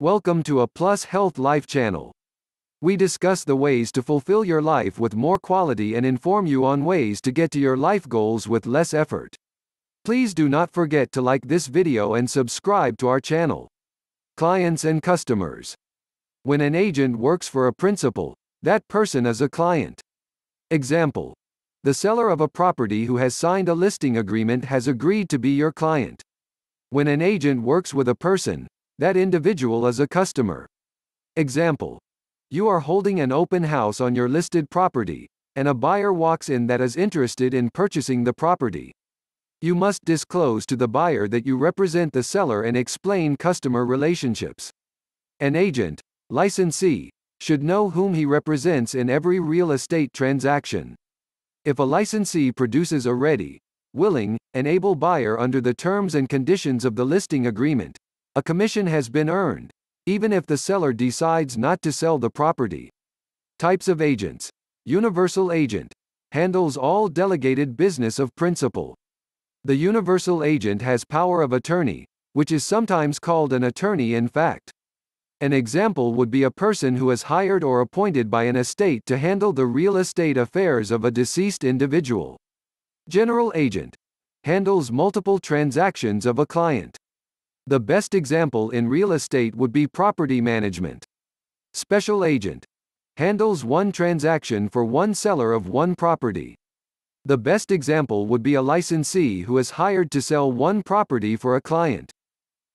Welcome to a Plus Health Life channel. We discuss the ways to fulfill your life with more quality and inform you on ways to get to your life goals with less effort. Please do not forget to like this video and subscribe to our channel. Clients and customers. When an agent works for a principal, that person is a client. Example. The seller of a property who has signed a listing agreement has agreed to be your client. When an agent works with a person, that individual is a customer. Example. You are holding an open house on your listed property, and a buyer walks in that is interested in purchasing the property. You must disclose to the buyer that you represent the seller and explain customer relationships. An agent, licensee, should know whom he represents in every real estate transaction. If a licensee produces a ready, willing, and able buyer under the terms and conditions of the listing agreement, a commission has been earned, even if the seller decides not to sell the property. Types of agents. Universal agent handles all delegated business of principal. The universal agent has power of attorney, which is sometimes called an attorney in fact. An example would be a person who is hired or appointed by an estate to handle the real estate affairs of a deceased individual. General agent handles multiple transactions of a client. The best example in real estate would be property management. Special agent handles one transaction for one seller of one property. The best example would be a licensee who is hired to sell one property for a client.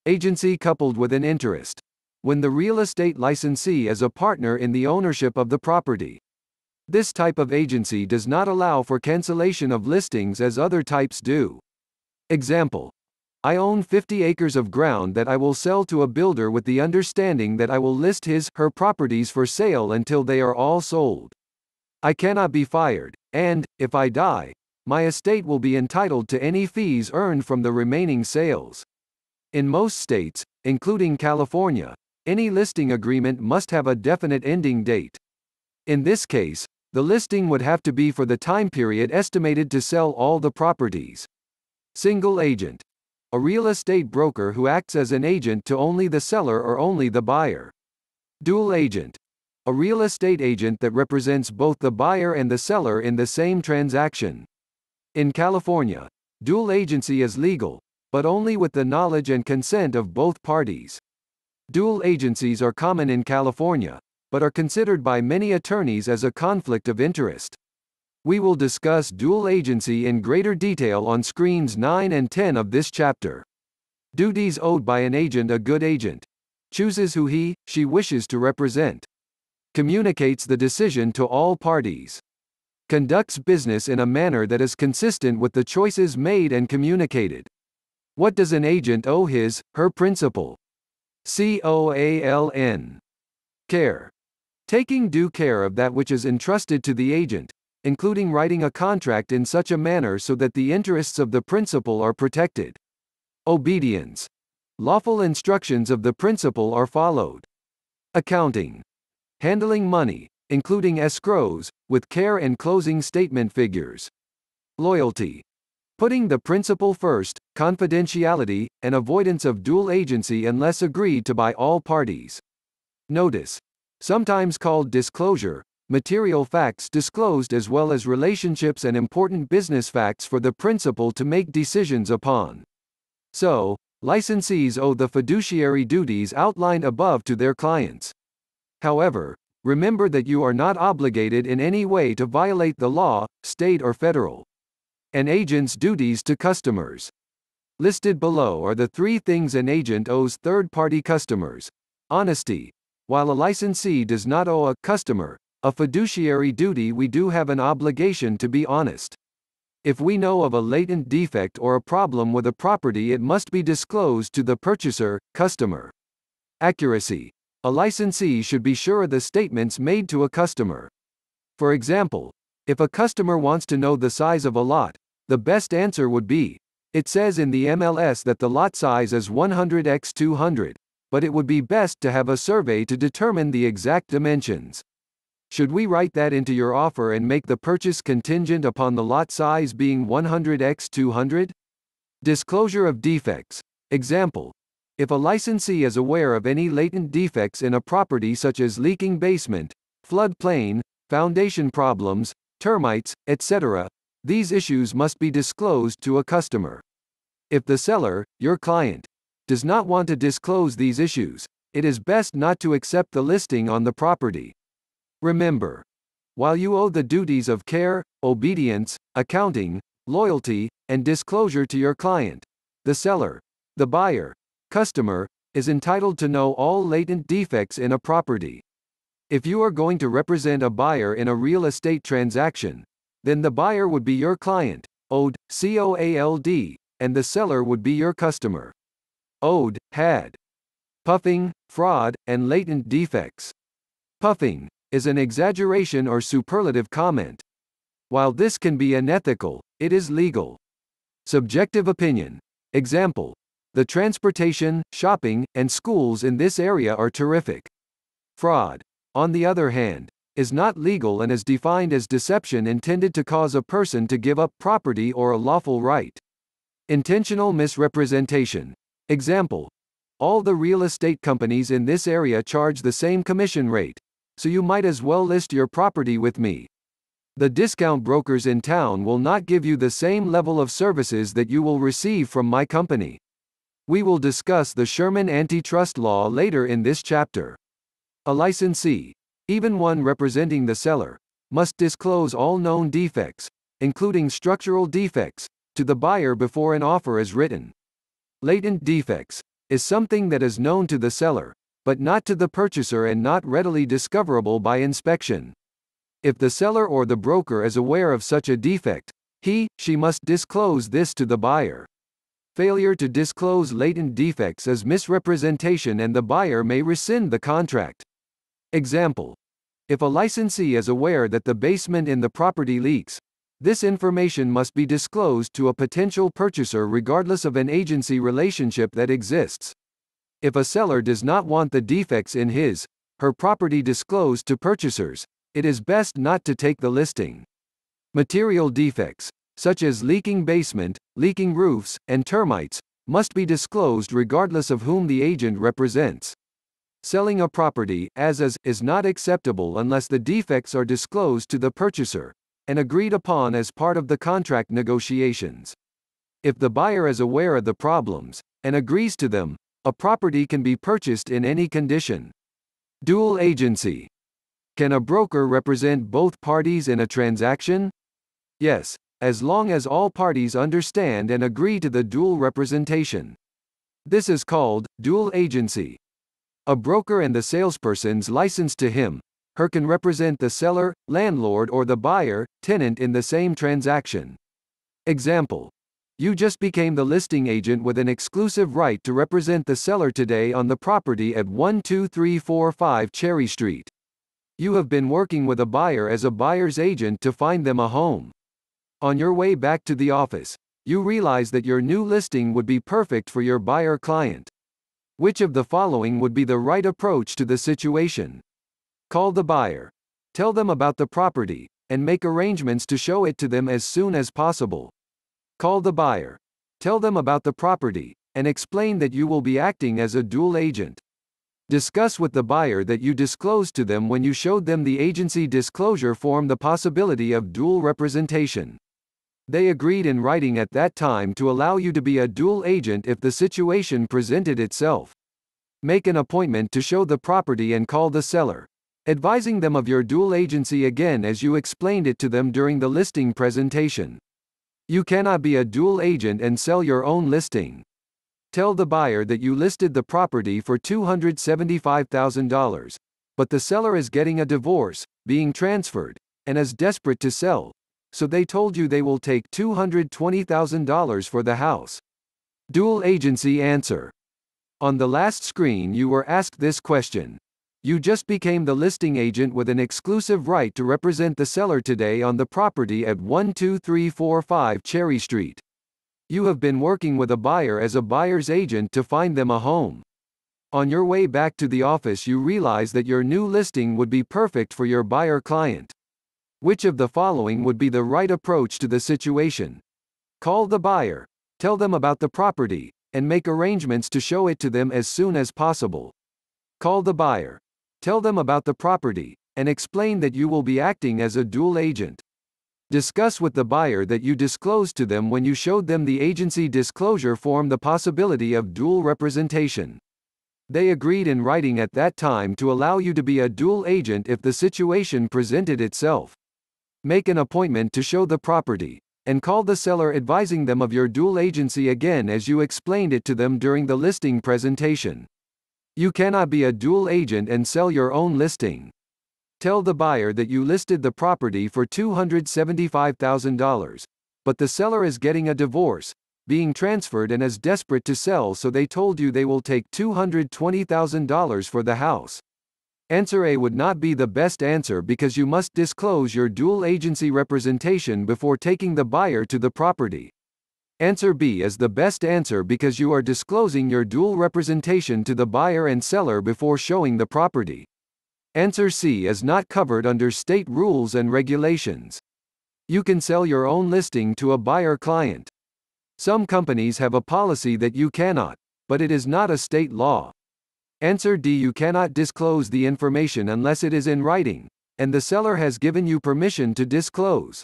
Agency coupled with an interest. When the real estate licensee is a partner in the ownership of the property. This type of agency does not allow for cancellation of listings as other types do. Example I own 50 acres of ground that I will sell to a builder with the understanding that I will list his, her properties for sale until they are all sold. I cannot be fired, and, if I die, my estate will be entitled to any fees earned from the remaining sales. In most states, including California, any listing agreement must have a definite ending date. In this case, the listing would have to be for the time period estimated to sell all the properties. Single agent a real estate broker who acts as an agent to only the seller or only the buyer. Dual agent. A real estate agent that represents both the buyer and the seller in the same transaction. In California, dual agency is legal, but only with the knowledge and consent of both parties. Dual agencies are common in California, but are considered by many attorneys as a conflict of interest. We will discuss dual agency in greater detail on screens 9 and 10 of this chapter. Duties owed by an agent A good agent chooses who he, she wishes to represent, communicates the decision to all parties, conducts business in a manner that is consistent with the choices made and communicated. What does an agent owe his, her principal? COALN. Care. Taking due care of that which is entrusted to the agent, including writing a contract in such a manner so that the interests of the principal are protected. Obedience. Lawful instructions of the principal are followed. Accounting. Handling money, including escrows, with care and closing statement figures. Loyalty. Putting the principal first, confidentiality, and avoidance of dual agency unless agreed to by all parties. Notice. Sometimes called disclosure, material facts disclosed as well as relationships and important business facts for the principal to make decisions upon. So, licensees owe the fiduciary duties outlined above to their clients. However, remember that you are not obligated in any way to violate the law, state or federal. An agent's duties to customers. Listed below are the three things an agent owes third party customers honesty, while a licensee does not owe a customer a fiduciary duty we do have an obligation to be honest. If we know of a latent defect or a problem with a property it must be disclosed to the purchaser, customer. Accuracy. A licensee should be sure of the statements made to a customer. For example, if a customer wants to know the size of a lot, the best answer would be, it says in the MLS that the lot size is 100 x 200, but it would be best to have a survey to determine the exact dimensions. Should we write that into your offer and make the purchase contingent upon the lot size being 100x 200? Disclosure of defects. Example. If a licensee is aware of any latent defects in a property such as leaking basement, floodplain, foundation problems, termites, etc., these issues must be disclosed to a customer. If the seller, your client, does not want to disclose these issues, it is best not to accept the listing on the property. Remember, while you owe the duties of care, obedience, accounting, loyalty, and disclosure to your client, the seller, the buyer, customer, is entitled to know all latent defects in a property. If you are going to represent a buyer in a real estate transaction, then the buyer would be your client, owed, COALD, and the seller would be your customer. Owed, had. Puffing, fraud, and latent defects. Puffing, is an exaggeration or superlative comment. While this can be unethical, it is legal. Subjective opinion. Example. The transportation, shopping, and schools in this area are terrific. Fraud, on the other hand, is not legal and is defined as deception intended to cause a person to give up property or a lawful right. Intentional misrepresentation. Example. All the real estate companies in this area charge the same commission rate so you might as well list your property with me. The discount brokers in town will not give you the same level of services that you will receive from my company. We will discuss the Sherman antitrust law later in this chapter. A licensee, even one representing the seller, must disclose all known defects, including structural defects, to the buyer before an offer is written. Latent defects is something that is known to the seller, but not to the purchaser and not readily discoverable by inspection. If the seller or the broker is aware of such a defect, he, she must disclose this to the buyer. Failure to disclose latent defects is misrepresentation and the buyer may rescind the contract. Example. If a licensee is aware that the basement in the property leaks, this information must be disclosed to a potential purchaser regardless of an agency relationship that exists. If a seller does not want the defects in his, her property disclosed to purchasers, it is best not to take the listing. Material defects, such as leaking basement, leaking roofs, and termites, must be disclosed regardless of whom the agent represents. Selling a property, as is, is not acceptable unless the defects are disclosed to the purchaser and agreed upon as part of the contract negotiations. If the buyer is aware of the problems and agrees to them, a property can be purchased in any condition. Dual agency. Can a broker represent both parties in a transaction? Yes, as long as all parties understand and agree to the dual representation. This is called dual agency. A broker and the salesperson's license to him, her can represent the seller, landlord, or the buyer, tenant in the same transaction. Example you just became the listing agent with an exclusive right to represent the seller today on the property at 12345 Cherry Street. You have been working with a buyer as a buyer's agent to find them a home. On your way back to the office, you realize that your new listing would be perfect for your buyer client. Which of the following would be the right approach to the situation? Call the buyer. Tell them about the property, and make arrangements to show it to them as soon as possible. Call the buyer. Tell them about the property, and explain that you will be acting as a dual agent. Discuss with the buyer that you disclosed to them when you showed them the agency disclosure form the possibility of dual representation. They agreed in writing at that time to allow you to be a dual agent if the situation presented itself. Make an appointment to show the property and call the seller, advising them of your dual agency again as you explained it to them during the listing presentation. You cannot be a dual agent and sell your own listing. Tell the buyer that you listed the property for $275,000, but the seller is getting a divorce, being transferred, and is desperate to sell, so they told you they will take $220,000 for the house. Dual agency answer. On the last screen you were asked this question. You just became the listing agent with an exclusive right to represent the seller today on the property at 12345 Cherry Street. You have been working with a buyer as a buyer's agent to find them a home. On your way back to the office, you realize that your new listing would be perfect for your buyer client. Which of the following would be the right approach to the situation? Call the buyer, tell them about the property, and make arrangements to show it to them as soon as possible. Call the buyer. Tell them about the property, and explain that you will be acting as a dual agent. Discuss with the buyer that you disclosed to them when you showed them the agency disclosure form the possibility of dual representation. They agreed in writing at that time to allow you to be a dual agent if the situation presented itself. Make an appointment to show the property, and call the seller advising them of your dual agency again as you explained it to them during the listing presentation. You cannot be a dual agent and sell your own listing. Tell the buyer that you listed the property for $275,000, but the seller is getting a divorce, being transferred and is desperate to sell so they told you they will take $220,000 for the house. Answer A would not be the best answer because you must disclose your dual agency representation before taking the buyer to the property. Answer B is the best answer because you are disclosing your dual representation to the buyer and seller before showing the property. Answer C is not covered under state rules and regulations. You can sell your own listing to a buyer client. Some companies have a policy that you cannot, but it is not a state law. Answer D You cannot disclose the information unless it is in writing, and the seller has given you permission to disclose.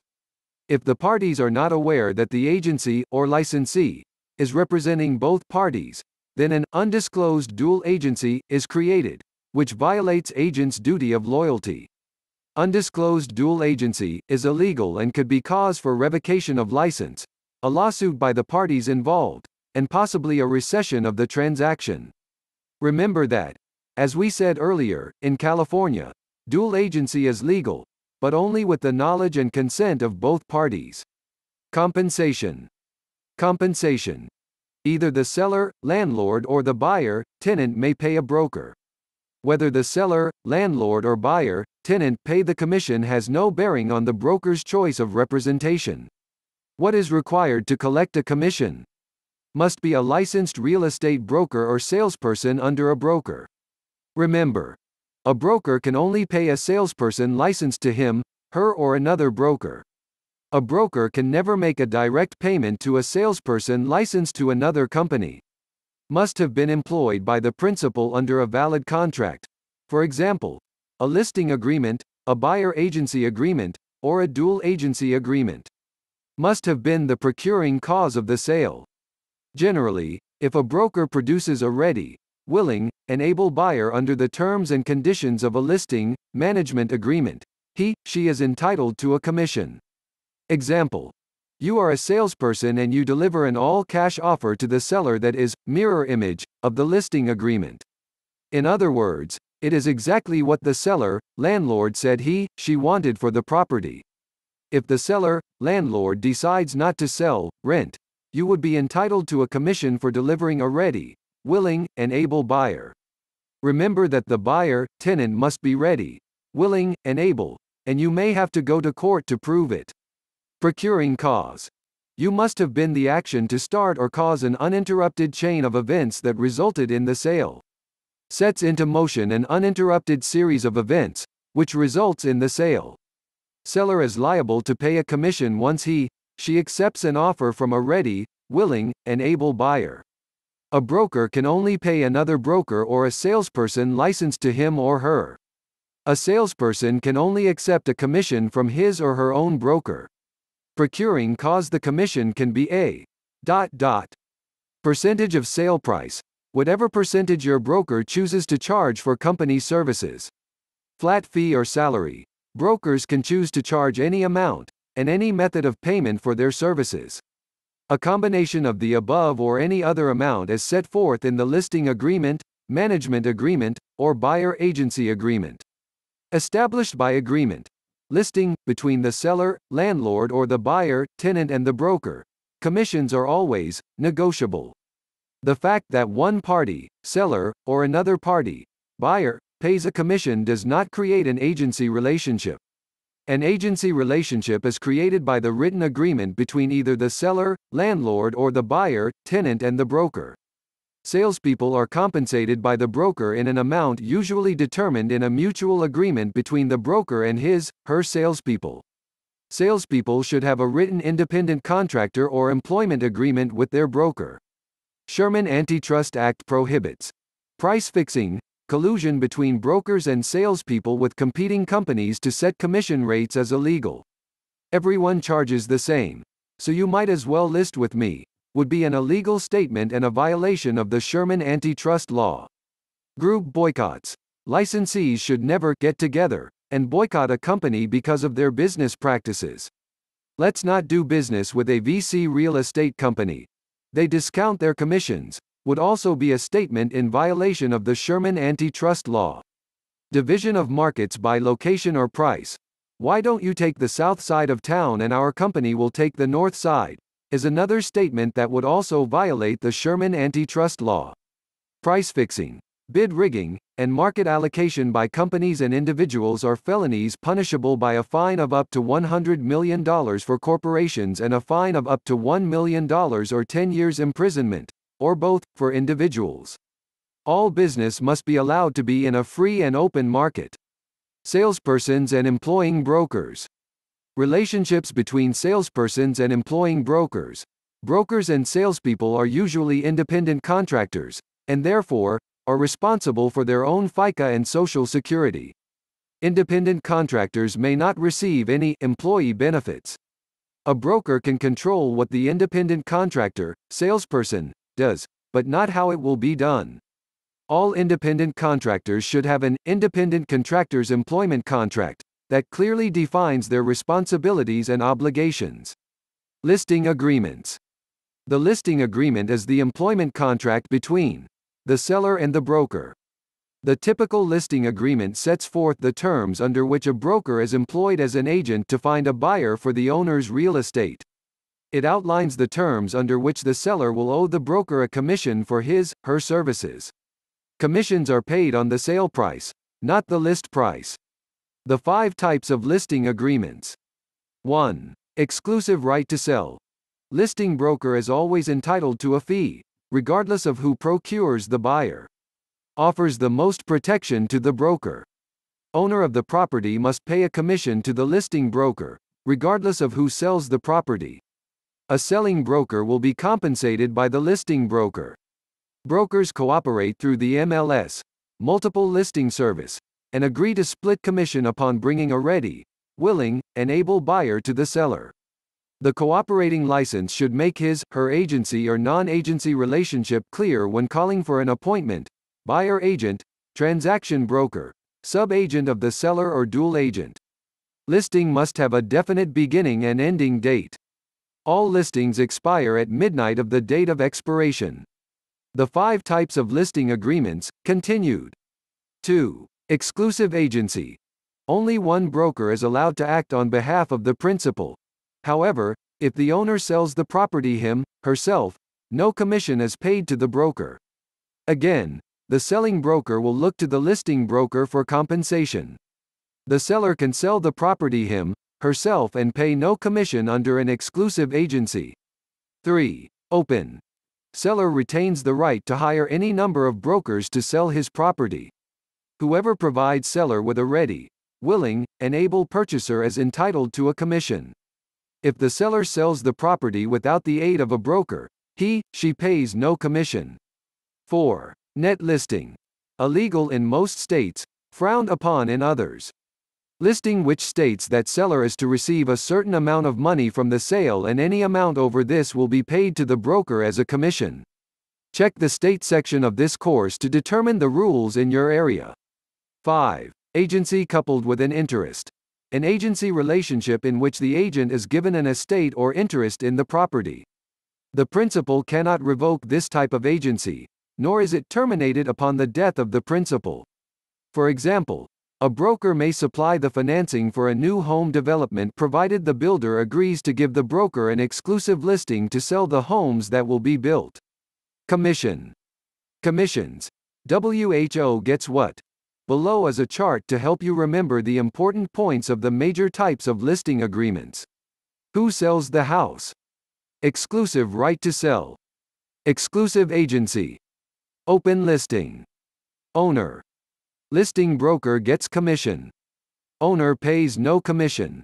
If the parties are not aware that the agency, or licensee, is representing both parties, then an undisclosed dual agency is created, which violates agent's duty of loyalty. Undisclosed dual agency is illegal and could be cause for revocation of license, a lawsuit by the parties involved, and possibly a recession of the transaction. Remember that, as we said earlier, in California, dual agency is legal, but only with the knowledge and consent of both parties. Compensation. Compensation. Either the seller, landlord or the buyer, tenant may pay a broker. Whether the seller, landlord or buyer, tenant pay the commission has no bearing on the broker's choice of representation. What is required to collect a commission? Must be a licensed real estate broker or salesperson under a broker. Remember, a broker can only pay a salesperson licensed to him, her or another broker. A broker can never make a direct payment to a salesperson licensed to another company. Must have been employed by the principal under a valid contract. For example, a listing agreement, a buyer agency agreement, or a dual agency agreement. Must have been the procuring cause of the sale. Generally, if a broker produces a ready, willing, enable buyer under the terms and conditions of a listing, management agreement. He, she is entitled to a commission. Example. You are a salesperson and you deliver an all-cash offer to the seller that is, mirror image, of the listing agreement. In other words, it is exactly what the seller, landlord said he, she wanted for the property. If the seller, landlord decides not to sell, rent, you would be entitled to a commission for delivering a ready, willing, and able buyer. Remember that the buyer, tenant must be ready, willing, and able, and you may have to go to court to prove it. Procuring cause. You must have been the action to start or cause an uninterrupted chain of events that resulted in the sale. Sets into motion an uninterrupted series of events, which results in the sale. Seller is liable to pay a commission once he, she accepts an offer from a ready, willing, and able buyer. A broker can only pay another broker or a salesperson licensed to him or her. A salesperson can only accept a commission from his or her own broker. Procuring cause the commission can be a dot dot percentage of sale price, whatever percentage your broker chooses to charge for company services. Flat fee or salary. Brokers can choose to charge any amount and any method of payment for their services. A combination of the above or any other amount is set forth in the listing agreement, management agreement, or buyer agency agreement. Established by agreement. Listing, between the seller, landlord or the buyer, tenant and the broker. Commissions are always negotiable. The fact that one party, seller, or another party, buyer, pays a commission does not create an agency relationship. An agency relationship is created by the written agreement between either the seller, landlord or the buyer, tenant and the broker. Salespeople are compensated by the broker in an amount usually determined in a mutual agreement between the broker and his, her salespeople. Salespeople should have a written independent contractor or employment agreement with their broker. Sherman Antitrust Act prohibits price fixing, collusion between brokers and salespeople with competing companies to set commission rates as illegal. Everyone charges the same. So you might as well list with me, would be an illegal statement and a violation of the Sherman antitrust law. Group boycotts. Licensees should never get together and boycott a company because of their business practices. Let's not do business with a VC real estate company. They discount their commissions, would also be a statement in violation of the Sherman antitrust law. Division of markets by location or price. Why don't you take the south side of town and our company will take the north side? Is another statement that would also violate the Sherman antitrust law. Price fixing, bid rigging, and market allocation by companies and individuals are felonies punishable by a fine of up to $100 million for corporations and a fine of up to $1 million or 10 years imprisonment or both, for individuals. All business must be allowed to be in a free and open market. Salespersons and employing brokers. Relationships between salespersons and employing brokers. Brokers and salespeople are usually independent contractors, and therefore, are responsible for their own FICA and Social Security. Independent contractors may not receive any employee benefits. A broker can control what the independent contractor, salesperson, does, but not how it will be done. All independent contractors should have an independent contractor's employment contract that clearly defines their responsibilities and obligations. Listing agreements. The listing agreement is the employment contract between the seller and the broker. The typical listing agreement sets forth the terms under which a broker is employed as an agent to find a buyer for the owner's real estate it outlines the terms under which the seller will owe the broker a commission for his, her services. Commissions are paid on the sale price, not the list price. The five types of listing agreements 1. Exclusive right to sell. Listing broker is always entitled to a fee, regardless of who procures the buyer. Offers the most protection to the broker. Owner of the property must pay a commission to the listing broker, regardless of who sells the property. A selling broker will be compensated by the listing broker. Brokers cooperate through the MLS, multiple listing service, and agree to split commission upon bringing a ready, willing, and able buyer to the seller. The cooperating license should make his, her agency or non-agency relationship clear when calling for an appointment, buyer agent, transaction broker, sub-agent of the seller or dual agent. Listing must have a definite beginning and ending date. All listings expire at midnight of the date of expiration. The five types of listing agreements, continued. 2. Exclusive agency. Only one broker is allowed to act on behalf of the principal. However, if the owner sells the property him, herself, no commission is paid to the broker. Again, the selling broker will look to the listing broker for compensation. The seller can sell the property him, herself and pay no commission under an exclusive agency. 3. Open. Seller retains the right to hire any number of brokers to sell his property. Whoever provides seller with a ready, willing, and able purchaser is entitled to a commission. If the seller sells the property without the aid of a broker, he, she pays no commission. 4. Net listing. Illegal in most states, frowned upon in others listing which states that seller is to receive a certain amount of money from the sale and any amount over this will be paid to the broker as a commission. Check the state section of this course to determine the rules in your area. 5. Agency coupled with an interest. An agency relationship in which the agent is given an estate or interest in the property. The principal cannot revoke this type of agency, nor is it terminated upon the death of the principal. For example, a broker may supply the financing for a new home development provided the builder agrees to give the broker an exclusive listing to sell the homes that will be built. Commission. Commissions. WHO gets what? Below is a chart to help you remember the important points of the major types of listing agreements. Who sells the house? Exclusive right to sell. Exclusive agency. Open listing. Owner. Listing broker gets commission. Owner pays no commission.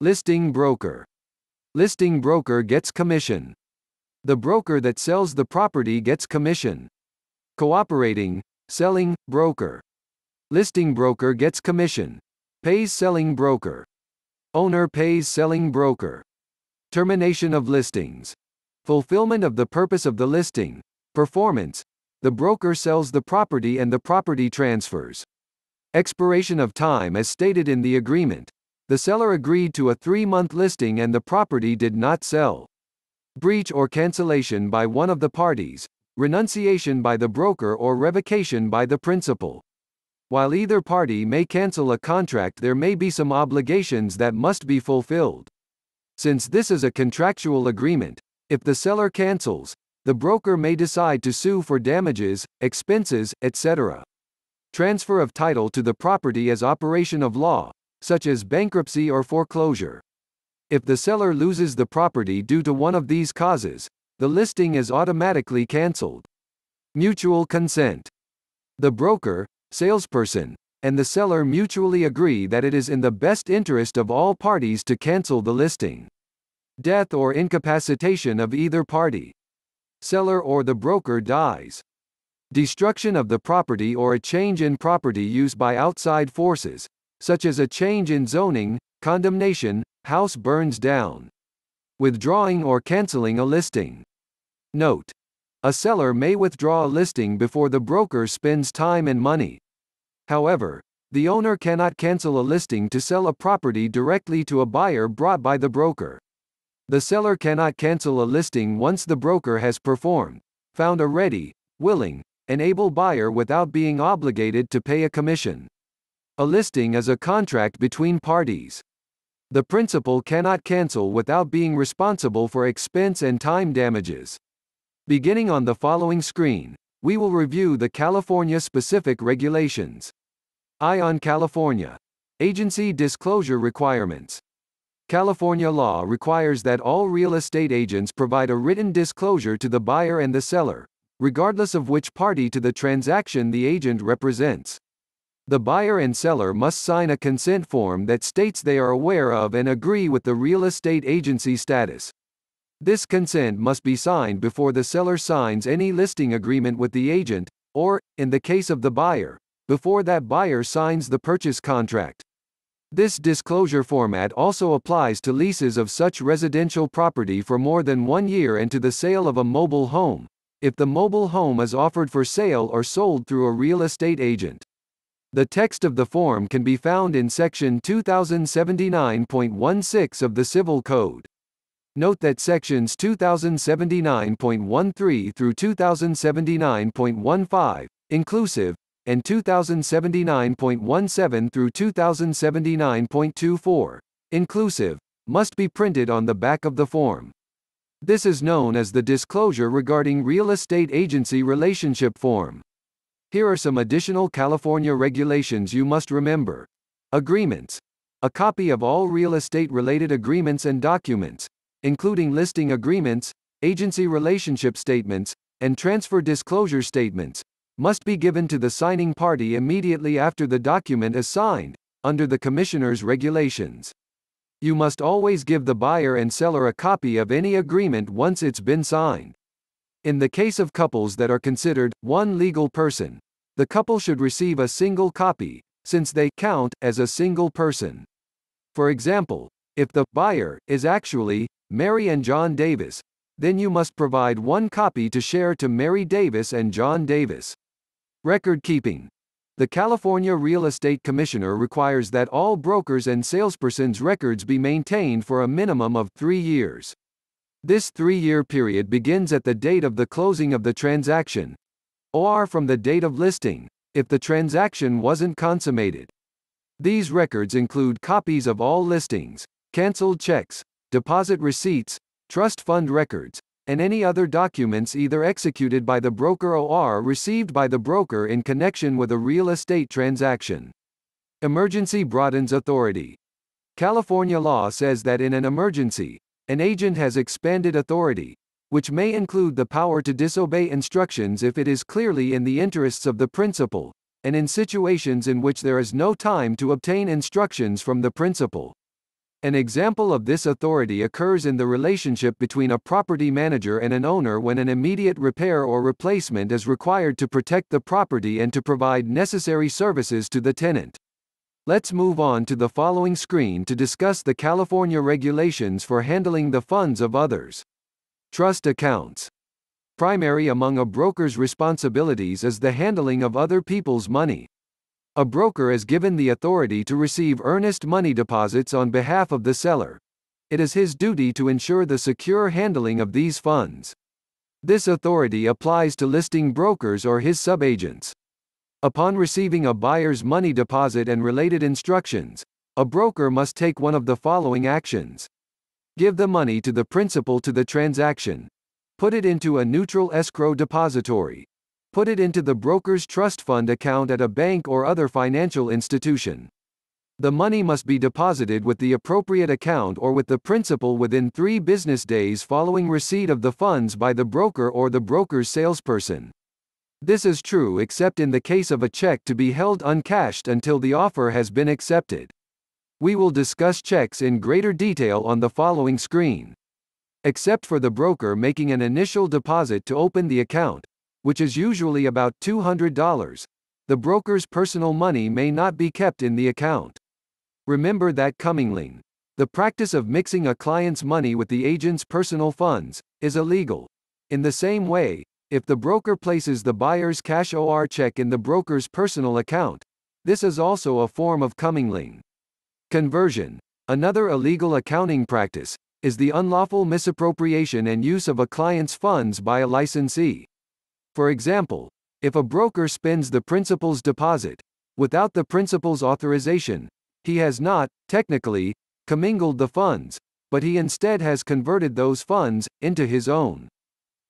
Listing broker. Listing broker gets commission. The broker that sells the property gets commission. Cooperating, selling, broker. Listing broker gets commission. Pays selling broker. Owner pays selling broker. Termination of listings. Fulfillment of the purpose of the listing. Performance, the broker sells the property and the property transfers. Expiration of time as stated in the agreement. The seller agreed to a three month listing and the property did not sell. Breach or cancellation by one of the parties, renunciation by the broker or revocation by the principal. While either party may cancel a contract, there may be some obligations that must be fulfilled. Since this is a contractual agreement, if the seller cancels, the broker may decide to sue for damages, expenses, etc. Transfer of title to the property as operation of law, such as bankruptcy or foreclosure. If the seller loses the property due to one of these causes, the listing is automatically cancelled. Mutual consent. The broker, salesperson, and the seller mutually agree that it is in the best interest of all parties to cancel the listing. Death or incapacitation of either party seller or the broker dies. Destruction of the property or a change in property use by outside forces, such as a change in zoning, condemnation, house burns down. Withdrawing or canceling a listing. Note. A seller may withdraw a listing before the broker spends time and money. However, the owner cannot cancel a listing to sell a property directly to a buyer brought by the broker. The seller cannot cancel a listing once the broker has performed, found a ready, willing, and able buyer without being obligated to pay a commission. A listing is a contract between parties. The principal cannot cancel without being responsible for expense and time damages. Beginning on the following screen, we will review the California specific regulations. ION California Agency Disclosure Requirements California law requires that all real estate agents provide a written disclosure to the buyer and the seller, regardless of which party to the transaction the agent represents. The buyer and seller must sign a consent form that states they are aware of and agree with the real estate agency status. This consent must be signed before the seller signs any listing agreement with the agent, or, in the case of the buyer, before that buyer signs the purchase contract. This disclosure format also applies to leases of such residential property for more than one year and to the sale of a mobile home, if the mobile home is offered for sale or sold through a real estate agent. The text of the form can be found in Section 2079.16 of the Civil Code. Note that Sections 2079.13 through 2079.15, inclusive, and 2079.17 through 2079.24, inclusive, must be printed on the back of the form. This is known as the Disclosure Regarding Real Estate Agency Relationship Form. Here are some additional California regulations you must remember. Agreements. A copy of all real estate related agreements and documents, including listing agreements, agency relationship statements, and transfer disclosure statements, must be given to the signing party immediately after the document is signed, under the Commissioner's regulations. You must always give the buyer and seller a copy of any agreement once it's been signed. In the case of couples that are considered one legal person, the couple should receive a single copy, since they count as a single person. For example, if the buyer is actually Mary and John Davis, then you must provide one copy to share to Mary Davis and John Davis. Record keeping. The California Real Estate Commissioner requires that all brokers and salespersons' records be maintained for a minimum of three years. This three year period begins at the date of the closing of the transaction or from the date of listing, if the transaction wasn't consummated. These records include copies of all listings, canceled checks, deposit receipts, trust fund records, and any other documents either executed by the broker or received by the broker in connection with a real estate transaction. Emergency broadens authority. California law says that in an emergency, an agent has expanded authority, which may include the power to disobey instructions if it is clearly in the interests of the principal, and in situations in which there is no time to obtain instructions from the principal. An example of this authority occurs in the relationship between a property manager and an owner when an immediate repair or replacement is required to protect the property and to provide necessary services to the tenant. Let's move on to the following screen to discuss the California regulations for handling the funds of others. Trust accounts. Primary among a broker's responsibilities is the handling of other people's money. A broker is given the authority to receive earnest money deposits on behalf of the seller. It is his duty to ensure the secure handling of these funds. This authority applies to listing brokers or his subagents. Upon receiving a buyer's money deposit and related instructions, a broker must take one of the following actions. Give the money to the principal to the transaction. Put it into a neutral escrow depository put it into the broker's trust fund account at a bank or other financial institution. The money must be deposited with the appropriate account or with the principal within three business days following receipt of the funds by the broker or the broker's salesperson. This is true except in the case of a check to be held uncashed until the offer has been accepted. We will discuss checks in greater detail on the following screen. Except for the broker making an initial deposit to open the account, which is usually about $200, the broker's personal money may not be kept in the account. Remember that cummingling, the practice of mixing a client's money with the agent's personal funds, is illegal. In the same way, if the broker places the buyer's cash OR check in the broker's personal account, this is also a form of cummingling. Conversion, another illegal accounting practice, is the unlawful misappropriation and use of a client's funds by a licensee. For example, if a broker spends the principal's deposit without the principal's authorization, he has not, technically, commingled the funds, but he instead has converted those funds into his own.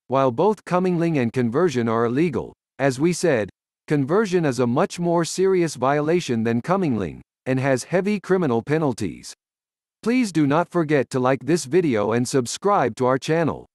While both commingling and conversion are illegal, as we said, conversion is a much more serious violation than commingling, and has heavy criminal penalties. Please do not forget to like this video and subscribe to our channel.